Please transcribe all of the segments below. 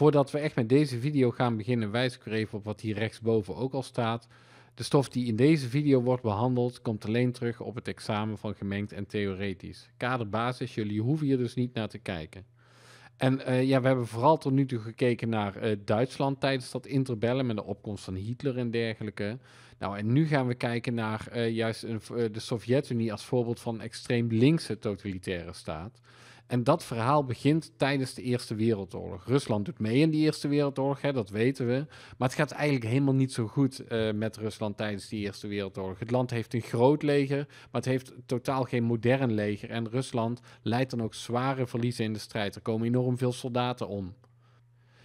Voordat we echt met deze video gaan beginnen, wijs ik er even op wat hier rechtsboven ook al staat. De stof die in deze video wordt behandeld, komt alleen terug op het examen van gemengd en theoretisch. Kaderbasis, jullie hoeven hier dus niet naar te kijken. En eh, ja, we hebben vooral tot nu toe gekeken naar eh, Duitsland tijdens dat interbellum en de opkomst van Hitler en dergelijke. Nou, en nu gaan we kijken naar eh, juist eh, de Sovjet-Unie als voorbeeld van extreem linkse totalitaire staat. En dat verhaal begint tijdens de Eerste Wereldoorlog. Rusland doet mee in de Eerste Wereldoorlog, hè, dat weten we. Maar het gaat eigenlijk helemaal niet zo goed eh, met Rusland tijdens die Eerste Wereldoorlog. Het land heeft een groot leger, maar het heeft totaal geen modern leger. En Rusland leidt dan ook zware verliezen in de strijd. Er komen enorm veel soldaten om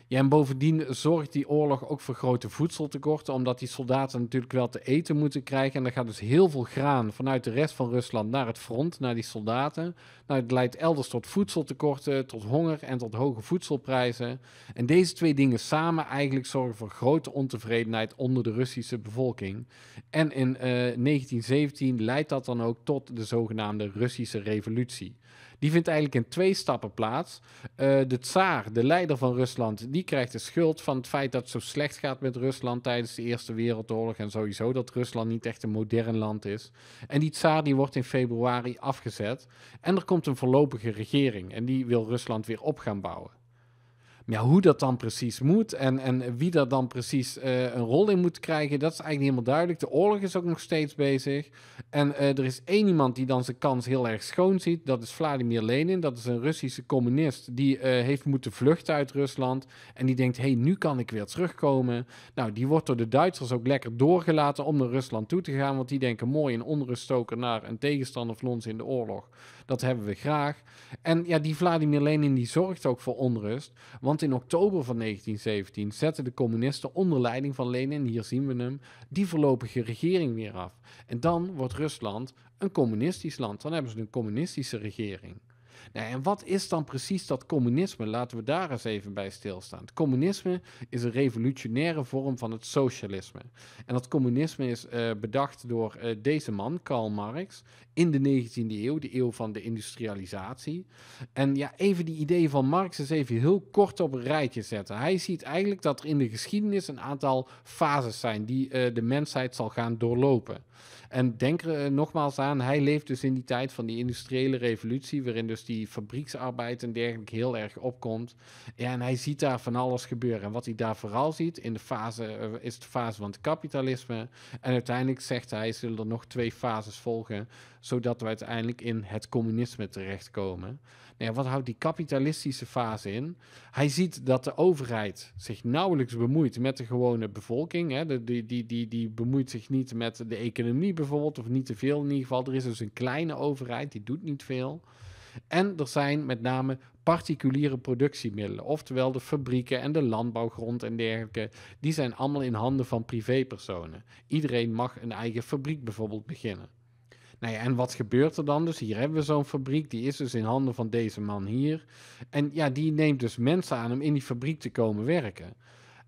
en bovendien zorgt die oorlog ook voor grote voedseltekorten, omdat die soldaten natuurlijk wel te eten moeten krijgen. En er gaat dus heel veel graan vanuit de rest van Rusland naar het front, naar die soldaten. Nou, het leidt elders tot voedseltekorten, tot honger en tot hoge voedselprijzen. En deze twee dingen samen eigenlijk zorgen voor grote ontevredenheid onder de Russische bevolking. En in 1917 eh, leidt dat dan ook tot de zogenaamde Russische Revolutie. Die vindt eigenlijk in twee stappen plaats. Eh, de tsaar, de leider van Rusland, die krijgt de schuld van het feit dat het zo slecht gaat met Rusland tijdens de Eerste Wereldoorlog. En sowieso dat Rusland niet echt een modern land is. En die tsaar die wordt in februari afgezet. En er komt een voorlopige regering. En die wil Rusland weer op gaan bouwen ja, hoe dat dan precies moet en, en wie daar dan precies eh, een rol in moet krijgen, dat is eigenlijk niet helemaal duidelijk. De oorlog is ook nog steeds bezig. En eh, er is één iemand die dan zijn kans heel erg schoon ziet. Dat is Vladimir Lenin. Dat is een Russische communist die eh, heeft moeten vluchten uit Rusland. En die denkt, hé, hey, nu kan ik weer terugkomen. Nou, die wordt door de Duitsers ook lekker doorgelaten om naar Rusland toe te gaan. Want die denken, mooi, een onruststoker naar een tegenstander van ons in de oorlog. Dat hebben we graag. En ja, die Vladimir Lenin die zorgt ook voor onrust. Want want in oktober van 1917 zetten de communisten onder leiding van Lenin, hier zien we hem, die voorlopige regering weer af. En dan wordt Rusland een communistisch land. Dan hebben ze een communistische regering. Nou, en wat is dan precies dat communisme? Laten we daar eens even bij stilstaan. Het communisme is een revolutionaire vorm van het socialisme. En dat communisme is eh, bedacht door eh, deze man, Karl Marx, in de 19e eeuw, de eeuw van de industrialisatie. En ja, even die ideeën van Marx eens even heel kort op een rijtje zetten. Hij ziet eigenlijk dat er in de geschiedenis een aantal fases zijn die eh, de mensheid zal gaan doorlopen. En denk er nogmaals aan, hij leeft dus in die tijd van die industriële revolutie, waarin dus die fabrieksarbeid en dergelijke heel erg opkomt. Ja, en hij ziet daar van alles gebeuren. En wat hij daar vooral ziet in de fase, eh, is de fase van het kapitalisme. En uiteindelijk zegt hij, zullen er nog twee fases volgen, zodat we uiteindelijk in het communisme terechtkomen. Nou wat houdt die kapitalistische fase in? Hij ziet dat de overheid zich nauwelijks bemoeit met de gewone bevolking. Hè. die, die, die, die bemoeit zich niet met de economie bijvoorbeeld, of niet te veel in ieder geval. Er is dus een kleine overheid, die doet niet veel. En er zijn met name particuliere productiemiddelen, oftewel de fabrieken en de landbouwgrond en dergelijke, die zijn allemaal in handen van privépersonen. Iedereen mag een eigen fabriek bijvoorbeeld beginnen. Nou ja, en wat gebeurt er dan? Dus hier hebben we zo'n fabriek, die is dus in handen van deze man hier. En ja, die neemt dus mensen aan om in die fabriek te komen werken.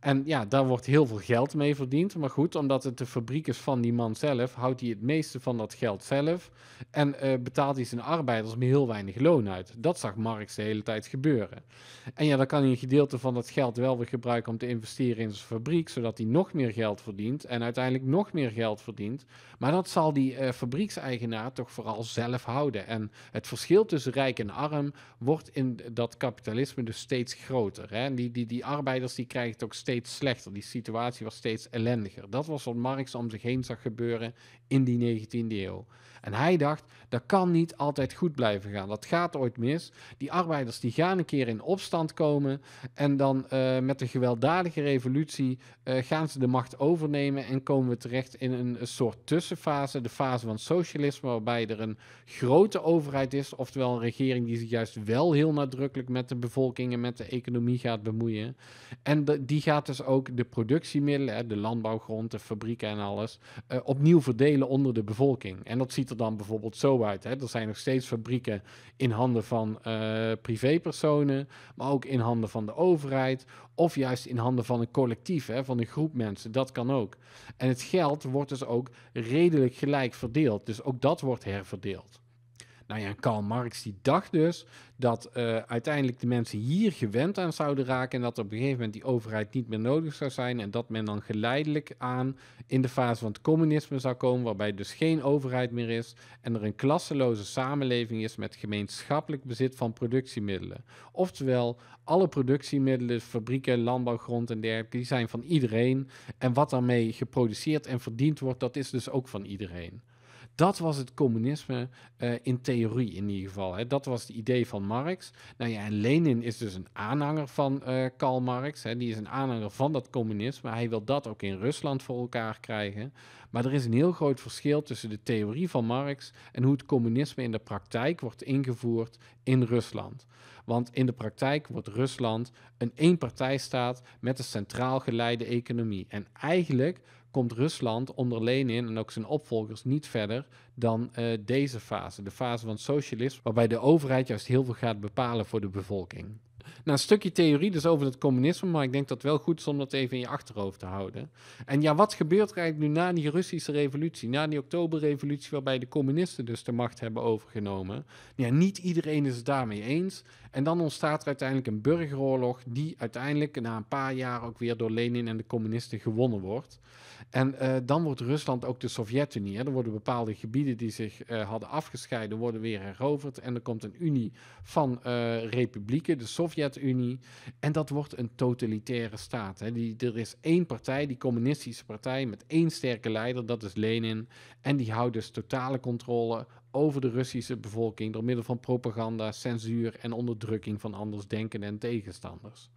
En ja, daar wordt heel veel geld mee verdiend. Maar goed, omdat het de fabriek is van die man zelf, houdt hij het meeste van dat geld zelf. En eh, betaalt hij zijn arbeiders maar heel weinig loon uit. Dat zag Marx de hele tijd gebeuren. En ja, dan kan hij een gedeelte van dat geld wel weer gebruiken om te investeren in zijn fabriek. Zodat hij nog meer geld verdient. En uiteindelijk nog meer geld verdient. Maar dat zal die uh, fabriekseigenaar toch vooral zelf houden. En het verschil tussen rijk en arm wordt in dat kapitalisme dus steeds groter. Hè? En die, die, die arbeiders die krijgen toch steeds slechter. Die situatie was steeds ellendiger. Dat was wat Marx om zich heen zag gebeuren in die 19e eeuw. En hij dacht, dat kan niet altijd goed blijven gaan. Dat gaat ooit mis. Die arbeiders die gaan een keer in opstand komen. En dan eh, met de gewelddadige revolutie eh, gaan ze de macht overnemen. En komen we terecht in een, soort tussenfase. De fase van socialisme waarbij er een grote overheid is. Oftewel een regering die zich juist wel heel nadrukkelijk met de bevolking en met de economie gaat bemoeien. En die gaat gaat dus ook de productiemiddelen, de landbouwgrond, de fabrieken en alles, eh, opnieuw verdelen onder de bevolking. En dat ziet er dan bijvoorbeeld zo uit. Hè. Er zijn nog steeds fabrieken in handen van eh, privépersonen, maar ook in handen van de overheid. Of juist in handen van een collectief, hè, van een groep mensen. Dat kan ook. En het geld wordt dus ook redelijk gelijk verdeeld. Dus ook dat wordt herverdeeld. Nou ja, Karl Marx die dacht dus dat eh, uiteindelijk de mensen hier gewend aan zouden raken en dat op een gegeven moment die overheid niet meer nodig zou zijn en dat men dan geleidelijk aan in de fase van het communisme zou komen, waarbij dus geen overheid meer is en er een klasseloze samenleving is met gemeenschappelijk bezit van productiemiddelen. Oftewel, alle productiemiddelen, fabrieken, landbouwgrond en dergelijke, die zijn van iedereen en wat daarmee geproduceerd en verdiend wordt, dat is dus ook van iedereen. Dat was het communisme eh, in theorie in ieder geval. Hè. Dat was het idee van Marx. Nou ja, en Lenin is dus een aanhanger van eh, Karl Marx. Hè. Die is een aanhanger van dat communisme. Hij wil dat ook in Rusland voor elkaar krijgen. Maar er is een heel groot verschil tussen de theorie van Marx en hoe het communisme in de praktijk wordt ingevoerd in Rusland. Want in de praktijk wordt Rusland een eenpartijstaat met een centraal geleide economie. En eigenlijk komt Rusland onder Lenin en ook zijn opvolgers niet verder dan eh, deze fase, de fase van socialisme, waarbij de overheid juist heel veel gaat bepalen voor de bevolking nou, een stukje theorie dus over het communisme, maar ik denk dat het wel goed is om dat even in je achterhoofd te houden. En ja, wat gebeurt er eigenlijk nu na die Russische revolutie, na die Oktoberrevolutie, waarbij de communisten dus de macht hebben overgenomen? Ja, niet iedereen is het daarmee eens. En dan ontstaat er uiteindelijk een burgeroorlog, die uiteindelijk na een paar jaar ook weer door Lenin en de communisten gewonnen wordt. En eh, dan wordt Rusland ook de Sovjet-Unie. Er worden bepaalde gebieden die zich eh, hadden afgescheiden, worden weer heroverd. En er komt een unie van uh, republieken, de Sovjet unie En dat wordt een totalitaire staat. Hè. Die, er is één partij, die communistische partij, met één sterke leider, dat is Lenin. En die houdt dus totale controle over de Russische bevolking door middel van propaganda, censuur en onderdrukking van andersdenkenden en tegenstanders.